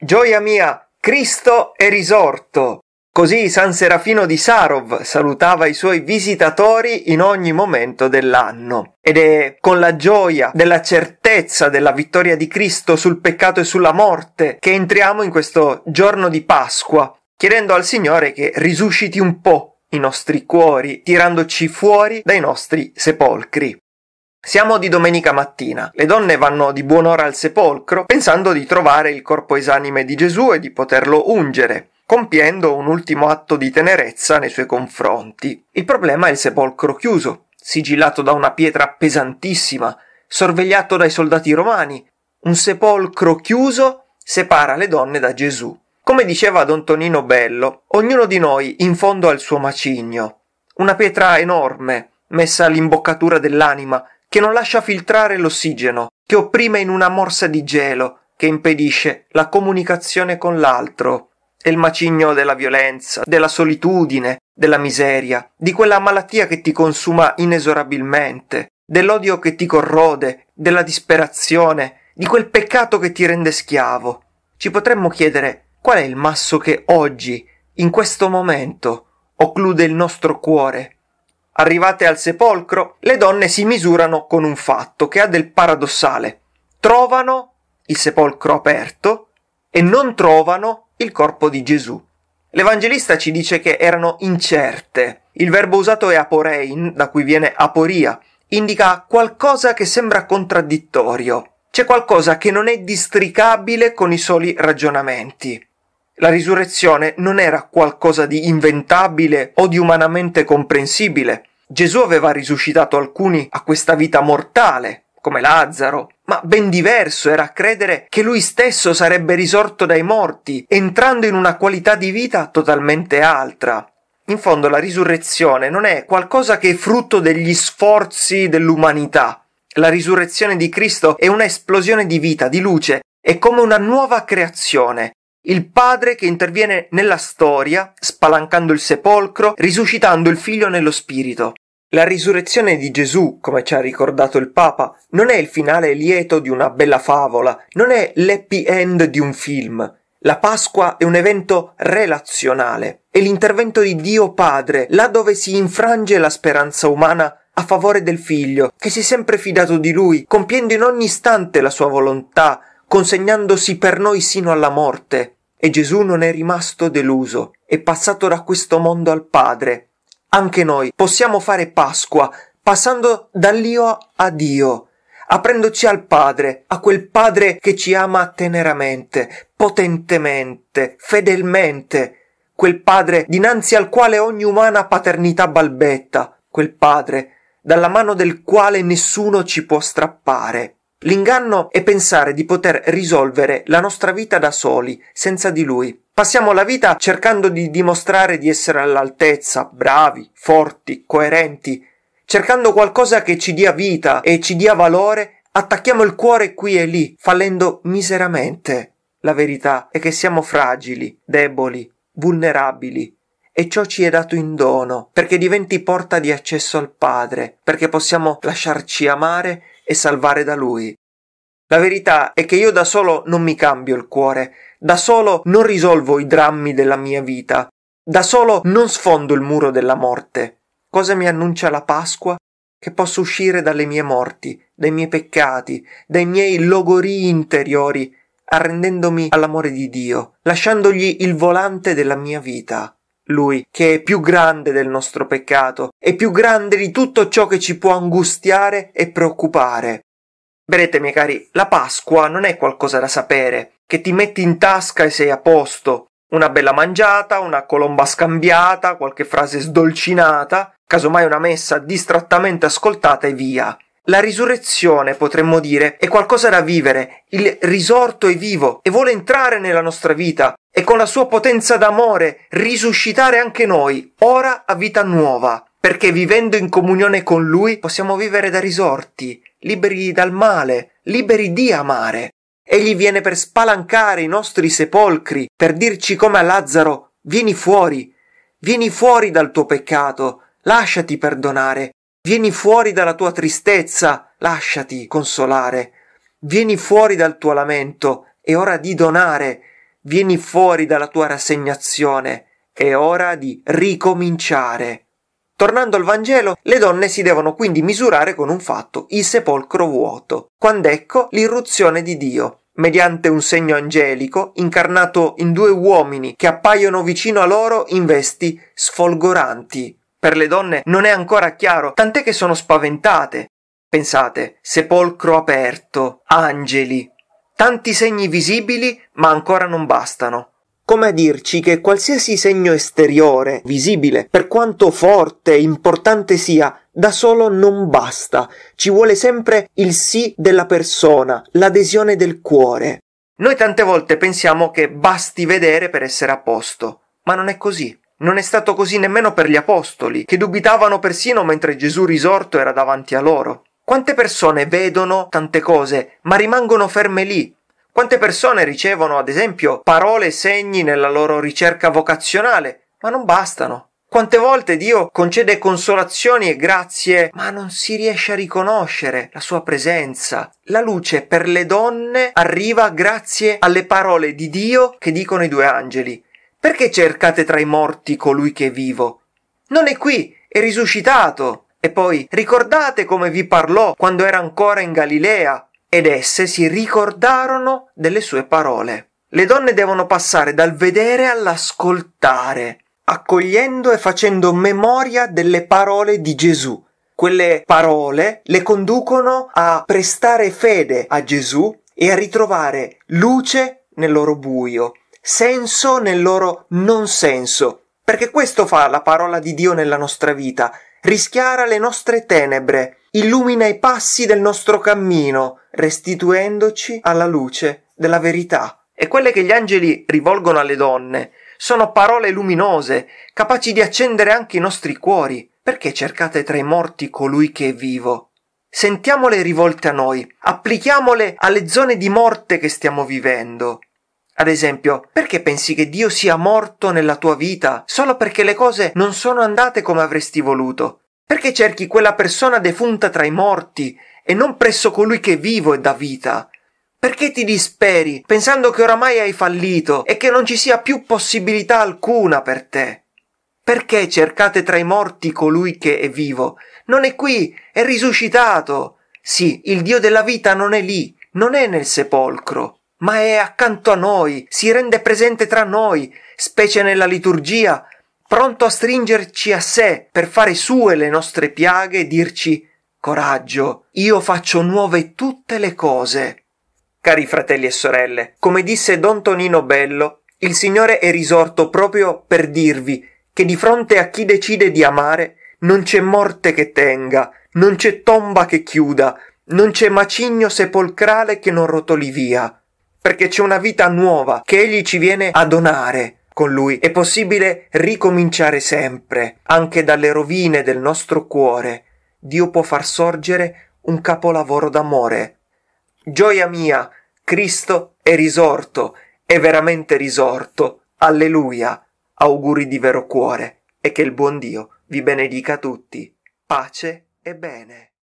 Gioia mia, Cristo è risorto! Così San Serafino di Sarov salutava i suoi visitatori in ogni momento dell'anno. Ed è con la gioia della certezza della vittoria di Cristo sul peccato e sulla morte che entriamo in questo giorno di Pasqua, chiedendo al Signore che risusciti un po' i nostri cuori, tirandoci fuori dai nostri sepolcri. Siamo di domenica mattina. Le donne vanno di buon'ora al sepolcro pensando di trovare il corpo esanime di Gesù e di poterlo ungere, compiendo un ultimo atto di tenerezza nei suoi confronti. Il problema è il sepolcro chiuso, sigillato da una pietra pesantissima, sorvegliato dai soldati romani. Un sepolcro chiuso separa le donne da Gesù. Come diceva Don Tonino Bello, ognuno di noi in fondo ha il suo macigno. Una pietra enorme, messa all'imboccatura dell'anima, che non lascia filtrare l'ossigeno, che opprime in una morsa di gelo, che impedisce la comunicazione con l'altro. È il macigno della violenza, della solitudine, della miseria, di quella malattia che ti consuma inesorabilmente, dell'odio che ti corrode, della disperazione, di quel peccato che ti rende schiavo. Ci potremmo chiedere qual è il masso che oggi, in questo momento, occlude il nostro cuore Arrivate al sepolcro, le donne si misurano con un fatto che ha del paradossale. Trovano il sepolcro aperto e non trovano il corpo di Gesù. L'Evangelista ci dice che erano incerte. Il verbo usato è aporein, da cui viene aporia, indica qualcosa che sembra contraddittorio. C'è qualcosa che non è districabile con i soli ragionamenti. La risurrezione non era qualcosa di inventabile o di umanamente comprensibile. Gesù aveva risuscitato alcuni a questa vita mortale, come Lazzaro, ma ben diverso era credere che lui stesso sarebbe risorto dai morti, entrando in una qualità di vita totalmente altra. In fondo la risurrezione non è qualcosa che è frutto degli sforzi dell'umanità. La risurrezione di Cristo è un'esplosione di vita, di luce, è come una nuova creazione, il padre che interviene nella storia, spalancando il sepolcro, risuscitando il figlio nello spirito. La risurrezione di Gesù, come ci ha ricordato il Papa, non è il finale lieto di una bella favola, non è l'happy end di un film. La Pasqua è un evento relazionale, è l'intervento di Dio Padre, là dove si infrange la speranza umana a favore del figlio, che si è sempre fidato di lui, compiendo in ogni istante la sua volontà, consegnandosi per noi sino alla morte. E Gesù non è rimasto deluso, è passato da questo mondo al Padre. Anche noi possiamo fare Pasqua, passando dall'io a Dio, aprendoci al Padre, a quel Padre che ci ama teneramente, potentemente, fedelmente, quel Padre dinanzi al quale ogni umana paternità balbetta, quel Padre dalla mano del quale nessuno ci può strappare. L'inganno è pensare di poter risolvere la nostra vita da soli, senza di lui. Passiamo la vita cercando di dimostrare di essere all'altezza, bravi, forti, coerenti. Cercando qualcosa che ci dia vita e ci dia valore, attacchiamo il cuore qui e lì, fallendo miseramente. La verità è che siamo fragili, deboli, vulnerabili e ciò ci è dato in dono, perché diventi porta di accesso al Padre, perché possiamo lasciarci amare e salvare da lui. La verità è che io da solo non mi cambio il cuore, da solo non risolvo i drammi della mia vita, da solo non sfondo il muro della morte. Cosa mi annuncia la Pasqua? Che posso uscire dalle mie morti, dai miei peccati, dai miei logorii interiori, arrendendomi all'amore di Dio, lasciandogli il volante della mia vita lui, che è più grande del nostro peccato, è più grande di tutto ciò che ci può angustiare e preoccupare. Vedete, miei cari, la Pasqua non è qualcosa da sapere, che ti metti in tasca e sei a posto. Una bella mangiata, una colomba scambiata, qualche frase sdolcinata, casomai una messa distrattamente ascoltata e via. La risurrezione, potremmo dire, è qualcosa da vivere, il risorto è vivo e vuole entrare nella nostra vita e con la sua potenza d'amore risuscitare anche noi, ora a vita nuova, perché vivendo in comunione con Lui possiamo vivere da risorti, liberi dal male, liberi di amare. Egli viene per spalancare i nostri sepolcri, per dirci come a Lazzaro, vieni fuori, vieni fuori dal tuo peccato, lasciati perdonare, Vieni fuori dalla tua tristezza, lasciati consolare. Vieni fuori dal tuo lamento, è ora di donare. Vieni fuori dalla tua rassegnazione, è ora di ricominciare. Tornando al Vangelo, le donne si devono quindi misurare con un fatto, il sepolcro vuoto, quando ecco l'irruzione di Dio, mediante un segno angelico, incarnato in due uomini che appaiono vicino a loro in vesti sfolgoranti per le donne non è ancora chiaro, tant'è che sono spaventate. Pensate, sepolcro aperto, angeli, tanti segni visibili ma ancora non bastano. Come a dirci che qualsiasi segno esteriore, visibile, per quanto forte e importante sia, da solo non basta, ci vuole sempre il sì della persona, l'adesione del cuore. Noi tante volte pensiamo che basti vedere per essere a posto, ma non è così. Non è stato così nemmeno per gli apostoli, che dubitavano persino mentre Gesù risorto era davanti a loro. Quante persone vedono tante cose, ma rimangono ferme lì? Quante persone ricevono, ad esempio, parole e segni nella loro ricerca vocazionale, ma non bastano? Quante volte Dio concede consolazioni e grazie, ma non si riesce a riconoscere la sua presenza. La luce per le donne arriva grazie alle parole di Dio che dicono i due angeli. Perché cercate tra i morti colui che è vivo? Non è qui, è risuscitato. E poi ricordate come vi parlò quando era ancora in Galilea. Ed esse si ricordarono delle sue parole. Le donne devono passare dal vedere all'ascoltare, accogliendo e facendo memoria delle parole di Gesù. Quelle parole le conducono a prestare fede a Gesù e a ritrovare luce nel loro buio, senso nel loro non senso, perché questo fa la parola di Dio nella nostra vita, rischiara le nostre tenebre, illumina i passi del nostro cammino, restituendoci alla luce della verità. E quelle che gli angeli rivolgono alle donne sono parole luminose, capaci di accendere anche i nostri cuori. Perché cercate tra i morti colui che è vivo? Sentiamole rivolte a noi, applichiamole alle zone di morte che stiamo vivendo. Ad esempio, perché pensi che Dio sia morto nella tua vita solo perché le cose non sono andate come avresti voluto? Perché cerchi quella persona defunta tra i morti e non presso colui che è vivo e dà vita? Perché ti disperi pensando che oramai hai fallito e che non ci sia più possibilità alcuna per te? Perché cercate tra i morti colui che è vivo? Non è qui, è risuscitato. Sì, il Dio della vita non è lì, non è nel sepolcro ma è accanto a noi, si rende presente tra noi, specie nella liturgia, pronto a stringerci a sé per fare sue le nostre piaghe e dirci coraggio, io faccio nuove tutte le cose. Cari fratelli e sorelle, come disse Don Tonino Bello, il Signore è risorto proprio per dirvi che di fronte a chi decide di amare non c'è morte che tenga, non c'è tomba che chiuda, non c'è macigno sepolcrale che non rotoli via perché c'è una vita nuova che Egli ci viene a donare con Lui. È possibile ricominciare sempre, anche dalle rovine del nostro cuore. Dio può far sorgere un capolavoro d'amore. Gioia mia, Cristo è risorto, è veramente risorto. Alleluia. Auguri di vero cuore e che il buon Dio vi benedica tutti. Pace e bene.